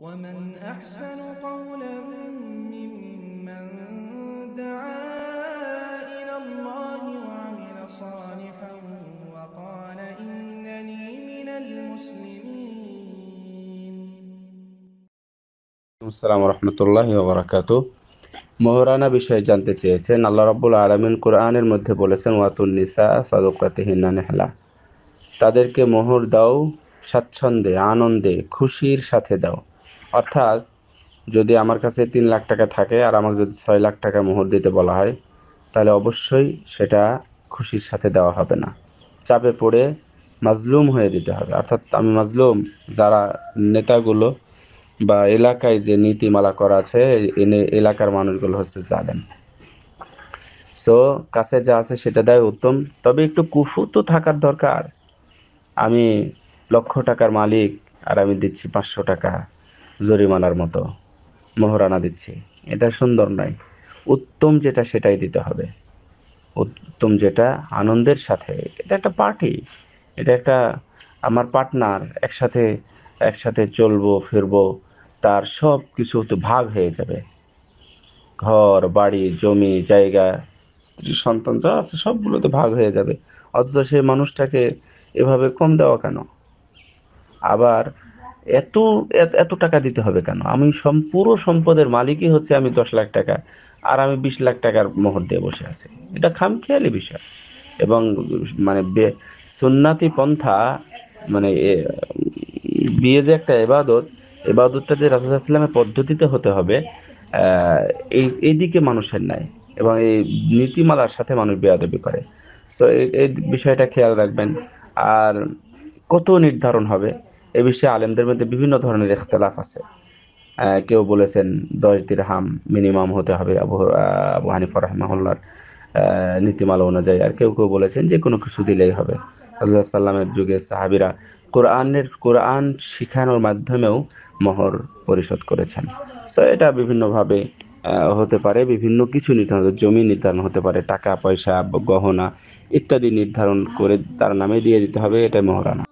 ومن أحسن قولا ممن دعا إلى الله وعمل صالحا وقال إنني من المسلمين السلام ورحمة الله وبركاته মহরানা বিষয়ে জানতে চেয়েছেন আল্লাহ রাব্বুল আলমিন কোরআনের মধ্যে বলেছেন ওয়াতুন নিসা সাদকাতিহিন্না নেহলা তাদেরকে মোহর দাও স্বাচ্ছন্দে আনন্দে খুশির সাথে দাও অর্থাৎ যদি আমার কাছে তিন লাখ টাকা থাকে আর আমাকে যদি ছয় লাখ টাকা মোহর দিতে বলা হয় তাহলে অবশ্যই সেটা খুশির সাথে দেওয়া হবে না চাপে পড়ে মাজলুম হয়ে দিতে হবে অর্থাৎ আমি মাজলুম যারা নেতাগুলো বা এলাকায় যে নীতিমালা করা আছে এনে এলাকার মানুষগুলো হচ্ছে জানেন সো কাছে যা আছে সেটা দেয় উত্তম তবে একটু কুফু তো থাকার দরকার আমি লক্ষ টাকার মালিক আর আমি দিচ্ছি পাঁচশো টাকা জরিমানার মতো মহরানা দিচ্ছে এটা সুন্দর নয় উত্তম যেটা সেটাই দিতে হবে উত্তম যেটা আনন্দের সাথে এটা একটা পার্টি এটা একটা আমার পার্টনার একসাথে একসাথে চলবো ফিরবো তার সব কিছু তো ভাগ হয়ে যাবে ঘর বাড়ি জমি জায়গা স্ত্রী সন্তান যা আছে সবগুলো তো ভাগ হয়ে যাবে অথচ সেই মানুষটাকে এভাবে কম দেওয়া কেন আবার এত এত টাকা দিতে হবে কেন আমি সম্পূর্ণ সম্পদের মালিকই হচ্ছে আমি দশ লাখ টাকা আর আমি বিশ লাখ টাকার মোহর দিয়ে বসে আছি এটা খামখেয়ালি বিষয় এবং মানে সুন্নাতি পন্থা মানে বিয়ে যে একটা এবাদত এবাদতটা যে রাসুলামের পদ্ধতিতে হতে হবে এই এই দিকে মানুষের নাই এবং এই নীতিমালার সাথে মানুষ বেয়াদবি করে সো এই বিষয়টা খেয়াল রাখবেন আর কত নির্ধারণ হবে এ বিষয়ে আলেমদের মধ্যে বিভিন্ন ধরনের ইখতলাফ আছে কেউ বলেছেন দশ দিরহাম মিনিমাম হতে হবে আবু আবু হানিফা রহমাহুল্লার নীতিমালা অনুযায়ী আর কেউ কেউ বলেছেন যে কোনো কিছু দিলেই হবে আল্লাহ সাল্লামের যুগে সাহাবিরা কোরআনের কোরআন শিখানোর মাধ্যমেও মহর পরিশোধ করেছেন সো এটা বিভিন্নভাবে হতে পারে বিভিন্ন কিছু নির্ধারণ জমি নির্ধারণ হতে পারে টাকা পয়সা গহনা ইত্যাদি নির্ধারণ করে তার নামে দিয়ে দিতে হবে এটা মহরানা